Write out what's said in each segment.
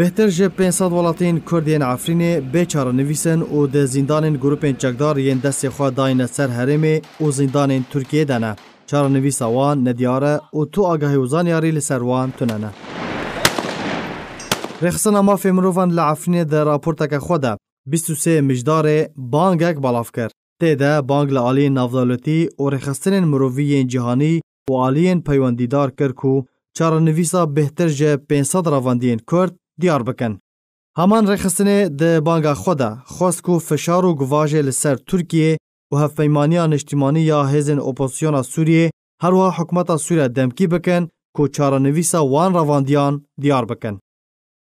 بهتر جه 500 ولاتین کردین عفرینه به چاره نویسن او ده زندان گروپین چکدار یین دست خواه داین سر هرمه او زندان ترکیه دنه چاره نویسا وان ندیاره او تو آگاهی وزان یاری لسر وان تننه رخصن مافی مروفان لعفرینه در راپورتا که خوده 23 مجدار اک بلاف کرد ده بانگ لعالی نافدالتی او رخصن مروفی جهانی و عالی پیوندیدار کرد که چاره نویسا بهتر جه 500 رواندین کرد diyar bikin. Haman rexistinê di banga xwe de xwest ku fişar û guvajê li ser Tirkiye û hevpeymaniya niştimanî ya hêzên opozisyona Sûriyê herwa hikûmeta Sûriya demkî bikin ku çarenivîsa wan ravandiyan diyar bikin.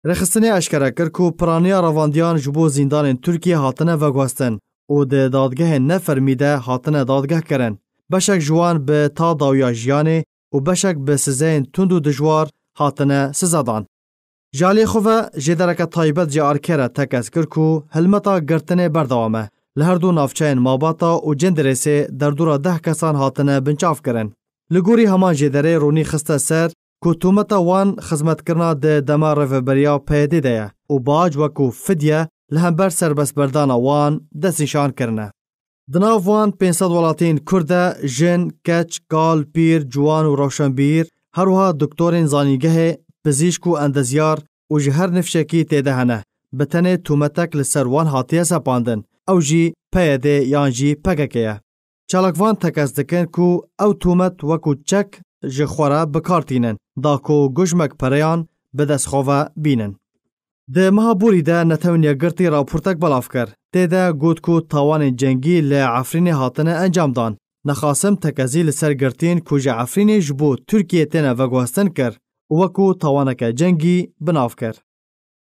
Rexistinê eşkere kir ku piraniya ravandiyan ji bo zîndanên Tirkiye hatine vegwestin û di dadgehên nefermî de hatine dadgeh kirin. Beşek ji wan bi ta dawiya jiyanê û beşek bi sizeyên tund û dijwar hatine sizadan. Jalê xwe ve ji dereke taybet ji arkera tekez kir ku helmeta girtinê berdewam e. Li her du navçeyên Mabata û Cendirêsê derdora deh kesan hatine binçav kirin. Li gorî heman jêderê Rûnî xiste ser ku tumeta wan xizmetkirina di dema reveberiya PYD de ye û bac wekû fidye li hember serbestberdana wan destîşan kirine. Di nav wan 500 welatiyên Kurd de jin, keç, gal, pîr, ciwan û rewşenbîr, herwiha doktorên zanîgehê پزیشک و ئەندەزیار و ji her nifşekî têde hene bi tenê tumetek li ser wan hatiye sepandin ew jî peyedê yan jî pegeke ye. Çalakvan tekez dikin ku ew tumet wekû çek ji xwara bikartînin da ku gujmek pereyan bi destxova bînin. Di mihaborî de netewniya girtî raportek belav kir têde got ku tawanên cengî li Efrînê hatine encamdan. Nexasim tekezî li ser girtiyên ku ji Efrînê ji bo Tirkiye têne vegwestin kir وەکو تاوانەکە جەنگی بناو کرد.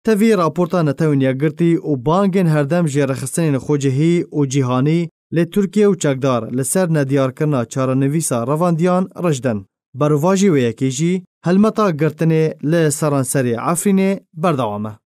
تەوی راپۆرتان نەتەونیە گرتی و بانگên هەردەم ژێرەخستنên خۆجههی و جیهانی لê Tirkiye û çekdar li ser nediyarkirina çarenivîsa revandiyan rejden. Beruvajî wê yekê jî helmeta girtinê li seranserê Efrînê berdewam e.